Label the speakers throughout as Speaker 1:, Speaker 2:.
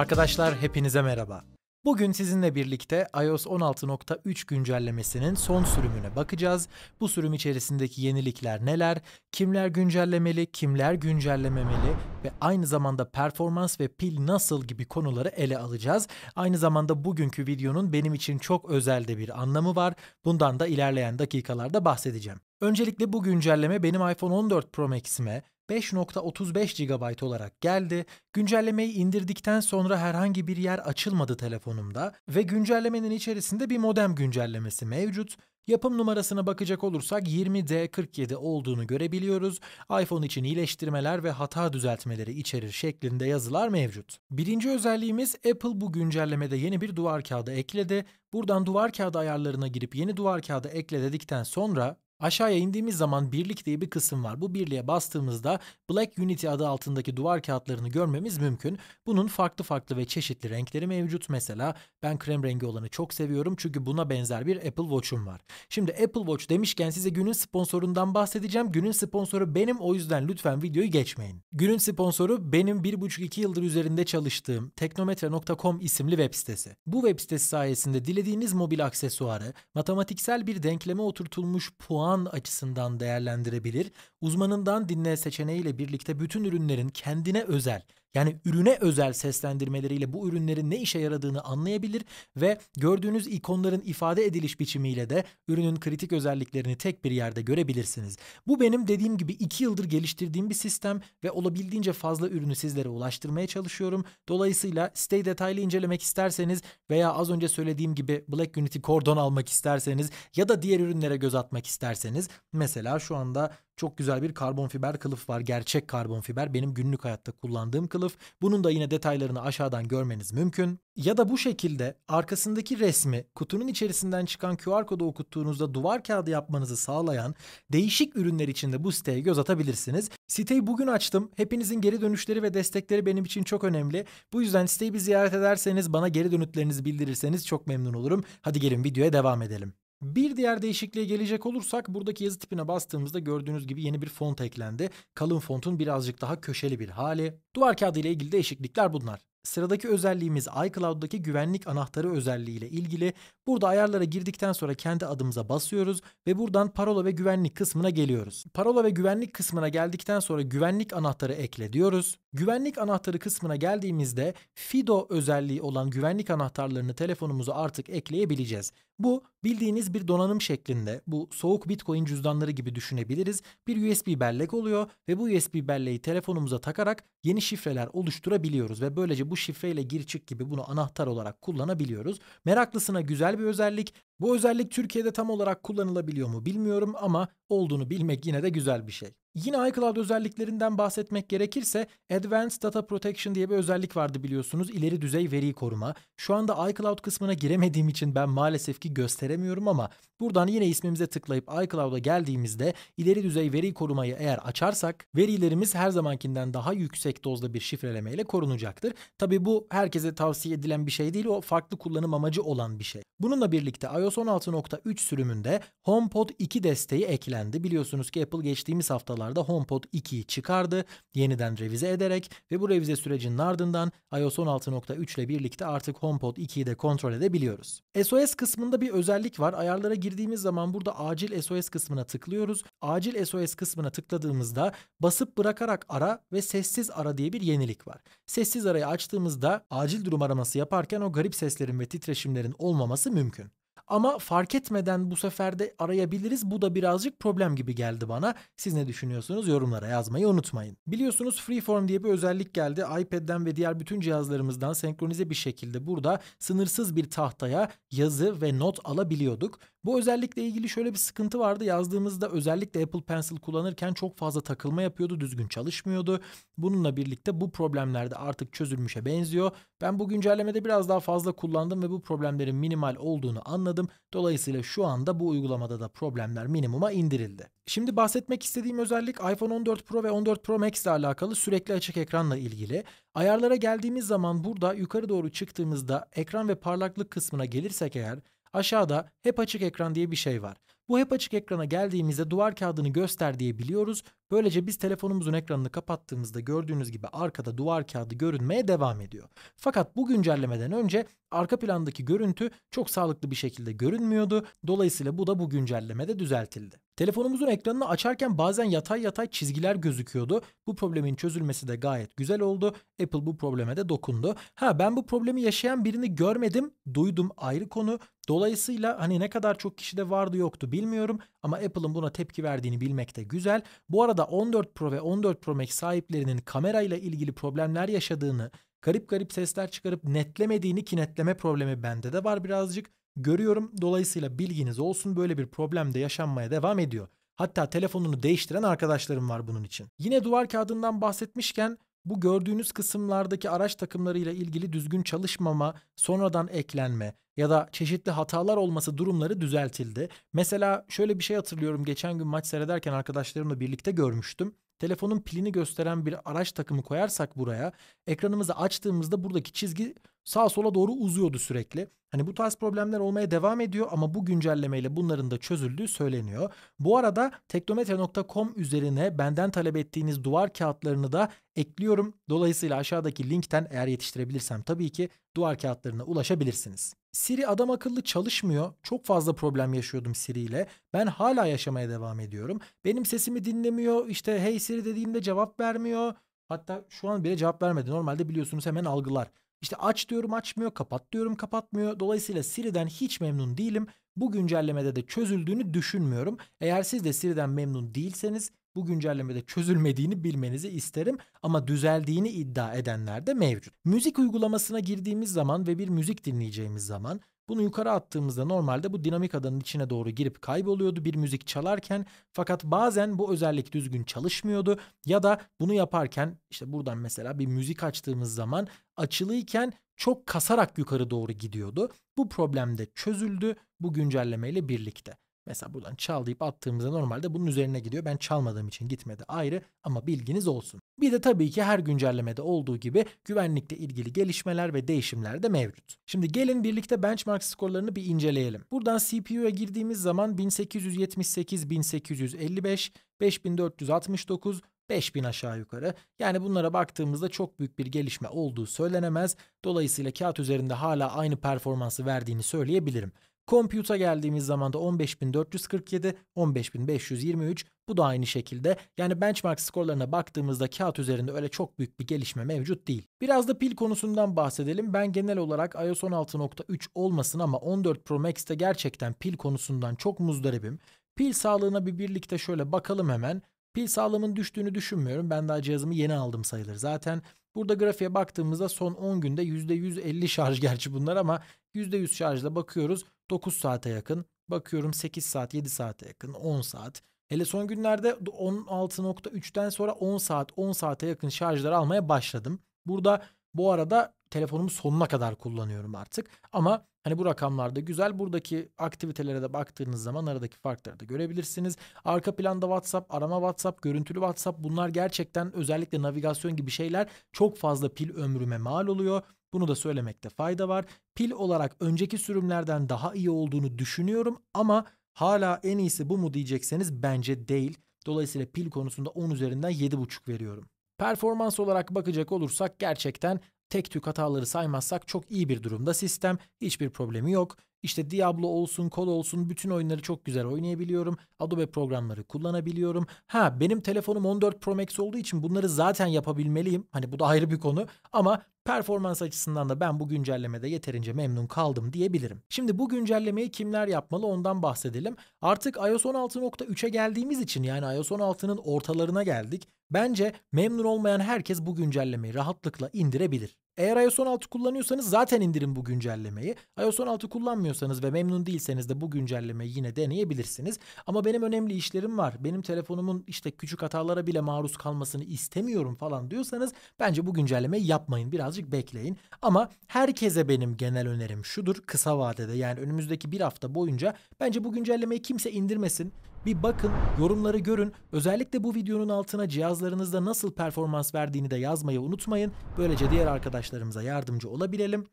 Speaker 1: Arkadaşlar hepinize merhaba. Bugün sizinle birlikte iOS 16.3 güncellemesinin son sürümüne bakacağız. Bu sürüm içerisindeki yenilikler neler, kimler güncellemeli, kimler güncellememeli ve aynı zamanda performans ve pil nasıl gibi konuları ele alacağız. Aynı zamanda bugünkü videonun benim için çok özelde bir anlamı var. Bundan da ilerleyen dakikalarda bahsedeceğim. Öncelikle bu güncelleme benim iPhone 14 Pro Max'ime 5.35 GB olarak geldi. Güncellemeyi indirdikten sonra herhangi bir yer açılmadı telefonumda ve güncellemenin içerisinde bir modem güncellemesi mevcut. Yapım numarasına bakacak olursak 20D47 olduğunu görebiliyoruz. iPhone için iyileştirmeler ve hata düzeltmeleri içerir şeklinde yazılar mevcut. Birinci özelliğimiz Apple bu güncellemede yeni bir duvar kağıdı ekledi. Buradan duvar kağıdı ayarlarına girip yeni duvar kağıdı ekle dedikten sonra Aşağıya indiğimiz zaman birlik diye bir kısım var. Bu birliğe bastığımızda Black Unity adı altındaki duvar kağıtlarını görmemiz mümkün. Bunun farklı farklı ve çeşitli renkleri mevcut. Mesela ben krem rengi olanı çok seviyorum çünkü buna benzer bir Apple Watch'um var. Şimdi Apple Watch demişken size günün sponsorundan bahsedeceğim. Günün sponsoru benim o yüzden lütfen videoyu geçmeyin. Günün sponsoru benim 1,5-2 yıldır üzerinde çalıştığım teknometre.com isimli web sitesi. Bu web sitesi sayesinde dilediğiniz mobil aksesuarı, matematiksel bir denkleme oturtulmuş puan an açısından değerlendirebilir. Uzmanından dinle seçeneğiyle birlikte bütün ürünlerin kendine özel yani ürüne özel seslendirmeleriyle bu ürünlerin ne işe yaradığını anlayabilir ve gördüğünüz ikonların ifade ediliş biçimiyle de ürünün kritik özelliklerini tek bir yerde görebilirsiniz. Bu benim dediğim gibi 2 yıldır geliştirdiğim bir sistem ve olabildiğince fazla ürünü sizlere ulaştırmaya çalışıyorum. Dolayısıyla siteyi detaylı incelemek isterseniz veya az önce söylediğim gibi Black Unity Cordon almak isterseniz ya da diğer ürünlere göz atmak isterseniz mesela şu anda çok güzel bir karbon fiber kılıf var. Gerçek karbon fiber. Benim günlük hayatta kullandığım kılıf. Bunun da yine detaylarını aşağıdan görmeniz mümkün. Ya da bu şekilde arkasındaki resmi kutunun içerisinden çıkan QR kodu okuttuğunuzda duvar kağıdı yapmanızı sağlayan değişik ürünler içinde bu siteye göz atabilirsiniz. Siteyi bugün açtım. Hepinizin geri dönüşleri ve destekleri benim için çok önemli. Bu yüzden siteyi bir ziyaret ederseniz bana geri dönütlerinizi bildirirseniz çok memnun olurum. Hadi gelin videoya devam edelim. Bir diğer değişikliğe gelecek olursak buradaki yazı tipine bastığımızda gördüğünüz gibi yeni bir font eklendi. Kalın fontun birazcık daha köşeli bir hali. Duvar kağıdı ile ilgili değişiklikler bunlar. Sıradaki özelliğimiz iCloud'daki güvenlik anahtarı özelliği ile ilgili. Burada ayarlara girdikten sonra kendi adımıza basıyoruz ve buradan parola ve güvenlik kısmına geliyoruz. Parola ve güvenlik kısmına geldikten sonra güvenlik anahtarı ekle diyoruz. Güvenlik anahtarı kısmına geldiğimizde FIDO özelliği olan güvenlik anahtarlarını telefonumuza artık ekleyebileceğiz. Bu bildiğiniz bir donanım şeklinde bu soğuk bitcoin cüzdanları gibi düşünebiliriz. Bir USB bellek oluyor ve bu USB belleği telefonumuza takarak yeni şifreler oluşturabiliyoruz ve böylece bu şifreyle gir çık gibi bunu anahtar olarak kullanabiliyoruz. Meraklısına güzel bir özellik. Bu özellik Türkiye'de tam olarak kullanılabiliyor mu bilmiyorum ama olduğunu bilmek yine de güzel bir şey. Yine iCloud özelliklerinden bahsetmek gerekirse Advanced Data Protection diye bir özellik vardı biliyorsunuz. İleri düzey veri koruma. Şu anda iCloud kısmına giremediğim için ben maalesef ki gösteremiyorum ama buradan yine ismimize tıklayıp iCloud'a geldiğimizde ileri düzey veri korumayı eğer açarsak verilerimiz her zamankinden daha yüksek dozda bir şifreleme ile korunacaktır. Tabi bu herkese tavsiye edilen bir şey değil o farklı kullanım amacı olan bir şey. Bununla birlikte iOS 16.3 sürümünde HomePod 2 desteği eklendi. Biliyorsunuz ki Apple geçtiğimiz haftalarda haftalarda HomePod 2'yi çıkardı yeniden revize ederek ve bu revize sürecinin ardından iOS 16.3 ile birlikte artık HomePod 2'yi de kontrol edebiliyoruz. SOS kısmında bir özellik var. Ayarlara girdiğimiz zaman burada acil SOS kısmına tıklıyoruz. Acil SOS kısmına tıkladığımızda basıp bırakarak ara ve sessiz ara diye bir yenilik var. Sessiz arayı açtığımızda acil durum araması yaparken o garip seslerin ve titreşimlerin olmaması mümkün. Ama fark etmeden bu sefer de arayabiliriz. Bu da birazcık problem gibi geldi bana. Siz ne düşünüyorsunuz? Yorumlara yazmayı unutmayın. Biliyorsunuz Freeform diye bir özellik geldi. iPad'den ve diğer bütün cihazlarımızdan senkronize bir şekilde burada sınırsız bir tahtaya yazı ve not alabiliyorduk. Bu özellikle ilgili şöyle bir sıkıntı vardı. Yazdığımızda özellikle Apple Pencil kullanırken çok fazla takılma yapıyordu, düzgün çalışmıyordu. Bununla birlikte bu problemler de artık çözülmüşe benziyor. Ben bu güncellemede biraz daha fazla kullandım ve bu problemlerin minimal olduğunu anladım aldım. Dolayısıyla şu anda bu uygulamada da problemler minimuma indirildi. Şimdi bahsetmek istediğim özellik iPhone 14 Pro ve 14 Pro Max ile alakalı sürekli açık ekranla ilgili. Ayarlara geldiğimiz zaman burada yukarı doğru çıktığımızda ekran ve parlaklık kısmına gelirsek eğer aşağıda hep açık ekran diye bir şey var. Bu hep açık ekrana geldiğimizde duvar kağıdını göster diye biliyoruz. Böylece biz telefonumuzun ekranını kapattığımızda gördüğünüz gibi arkada duvar kağıdı görünmeye devam ediyor. Fakat bu güncellemeden önce arka plandaki görüntü çok sağlıklı bir şekilde görünmüyordu. Dolayısıyla bu da bu güncellemede düzeltildi. Telefonumuzun ekranını açarken bazen yatay yatay çizgiler gözüküyordu. Bu problemin çözülmesi de gayet güzel oldu. Apple bu probleme de dokundu. Ha ben bu problemi yaşayan birini görmedim, duydum ayrı konu. Dolayısıyla hani ne kadar çok kişide vardı yoktu bir bilmiyorum ama Apple'ın buna tepki verdiğini bilmek de güzel. Bu arada 14 Pro ve 14 Pro Max sahiplerinin kamerayla ilgili problemler yaşadığını, garip garip sesler çıkarıp netlemediğini ki netleme problemi bende de var birazcık görüyorum. Dolayısıyla bilginiz olsun böyle bir problem de yaşanmaya devam ediyor. Hatta telefonunu değiştiren arkadaşlarım var bunun için. Yine duvar kağıdından bahsetmişken bu gördüğünüz kısımlardaki araç takımlarıyla ilgili düzgün çalışmama, sonradan eklenme, ya da çeşitli hatalar olması durumları düzeltildi. Mesela şöyle bir şey hatırlıyorum geçen gün maç seyrederken arkadaşlarımla birlikte görmüştüm. Telefonun pilini gösteren bir araç takımı koyarsak buraya ekranımızı açtığımızda buradaki çizgi sağa sola doğru uzuyordu sürekli. Hani bu tarz problemler olmaya devam ediyor ama bu güncellemeyle bunların da çözüldüğü söyleniyor. Bu arada teknometre.com üzerine benden talep ettiğiniz duvar kağıtlarını da ekliyorum. Dolayısıyla aşağıdaki linkten eğer yetiştirebilirsem tabii ki duvar kağıtlarına ulaşabilirsiniz. Siri adam akıllı çalışmıyor. Çok fazla problem yaşıyordum Siri ile. Ben hala yaşamaya devam ediyorum. Benim sesimi dinlemiyor. İşte hey Siri dediğimde cevap vermiyor. Hatta şu an bile cevap vermedi. Normalde biliyorsunuz hemen algılar. İşte aç diyorum açmıyor, kapat diyorum kapatmıyor. Dolayısıyla Siri'den hiç memnun değilim. Bu güncellemede de çözüldüğünü düşünmüyorum. Eğer siz de Siri'den memnun değilseniz bu güncellemede çözülmediğini bilmenizi isterim ama düzeldiğini iddia edenler de mevcut. Müzik uygulamasına girdiğimiz zaman ve bir müzik dinleyeceğimiz zaman bunu yukarı attığımızda normalde bu dinamik adanın içine doğru girip kayboluyordu bir müzik çalarken fakat bazen bu özellik düzgün çalışmıyordu ya da bunu yaparken işte buradan mesela bir müzik açtığımız zaman açılıyken çok kasarak yukarı doğru gidiyordu. Bu problem de çözüldü bu güncellemeyle birlikte. Mesela buradan çal deyip attığımızda normalde bunun üzerine gidiyor. Ben çalmadığım için gitmedi ayrı ama bilginiz olsun. Bir de tabii ki her güncellemede olduğu gibi güvenlikle ilgili gelişmeler ve değişimler de mevcut. Şimdi gelin birlikte benchmark skorlarını bir inceleyelim. Buradan CPU'ya girdiğimiz zaman 1878, 1855, 5469, 5000 aşağı yukarı. Yani bunlara baktığımızda çok büyük bir gelişme olduğu söylenemez. Dolayısıyla kağıt üzerinde hala aynı performansı verdiğini söyleyebilirim. Compute'a geldiğimiz zaman da 15447, 15523 bu da aynı şekilde. Yani benchmark skorlarına baktığımızda kağıt üzerinde öyle çok büyük bir gelişme mevcut değil. Biraz da pil konusundan bahsedelim. Ben genel olarak iOS 16.3 olmasın ama 14 Pro Max'te gerçekten pil konusundan çok muzdaribim. Pil sağlığına bir birlikte şöyle bakalım hemen. Pil sağlamın düştüğünü düşünmüyorum. Ben daha cihazımı yeni aldım sayılır. Zaten burada grafiğe baktığımızda son 10 günde %150 şarj gerçi bunlar ama %100 şarjla bakıyoruz. 9 saate yakın. Bakıyorum 8 saat, 7 saate yakın, 10 saat. Hele son günlerde 16.3'ten sonra 10 saat, 10 saate yakın şarjlar almaya başladım. Burada bu arada telefonumu sonuna kadar kullanıyorum artık. Ama hani bu rakamlarda güzel. Buradaki aktivitelere de baktığınız zaman aradaki farkları da görebilirsiniz. Arka planda WhatsApp, arama WhatsApp, görüntülü WhatsApp bunlar gerçekten özellikle navigasyon gibi şeyler çok fazla pil ömrüme mal oluyor. Bunu da söylemekte fayda var. Pil olarak önceki sürümlerden daha iyi olduğunu düşünüyorum ama hala en iyisi bu mu diyecekseniz bence değil. Dolayısıyla pil konusunda 10 üzerinden 7.5 veriyorum. Performans olarak bakacak olursak gerçekten tek tük hataları saymazsak çok iyi bir durumda sistem. Hiçbir problemi yok. İşte Diablo olsun, Call olsun bütün oyunları çok güzel oynayabiliyorum. Adobe programları kullanabiliyorum. Ha benim telefonum 14 Pro Max olduğu için bunları zaten yapabilmeliyim. Hani bu da ayrı bir konu. Ama Performans açısından da ben bu güncellemede yeterince memnun kaldım diyebilirim. Şimdi bu güncellemeyi kimler yapmalı ondan bahsedelim. Artık iOS 16.3'e geldiğimiz için yani iOS 16'nın ortalarına geldik. Bence memnun olmayan herkes bu güncellemeyi rahatlıkla indirebilir. Eğer iOS 16 kullanıyorsanız zaten indirin bu güncellemeyi. iOS 16 kullanmıyorsanız ve memnun değilseniz de bu güncellemeyi yine deneyebilirsiniz. Ama benim önemli işlerim var. Benim telefonumun işte küçük hatalara bile maruz kalmasını istemiyorum falan diyorsanız bence bu güncellemeyi yapmayın. Birazcık bekleyin. Ama herkese benim genel önerim şudur. Kısa vadede yani önümüzdeki bir hafta boyunca bence bu güncellemeyi kimse indirmesin. Bir bakın, yorumları görün. Özellikle bu videonun altına cihazlarınızda nasıl performans verdiğini de yazmayı unutmayın. Böylece diğer arkadaşlarımıza yardımcı olabilelim.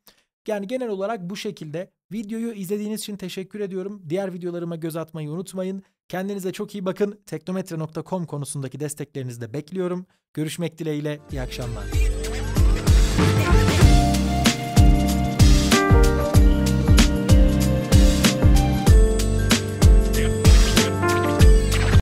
Speaker 1: Yani genel olarak bu şekilde. Videoyu izlediğiniz için teşekkür ediyorum. Diğer videolarıma göz atmayı unutmayın. Kendinize çok iyi bakın. Teknometre.com konusundaki desteklerinizi de bekliyorum. Görüşmek dileğiyle. İyi akşamlar.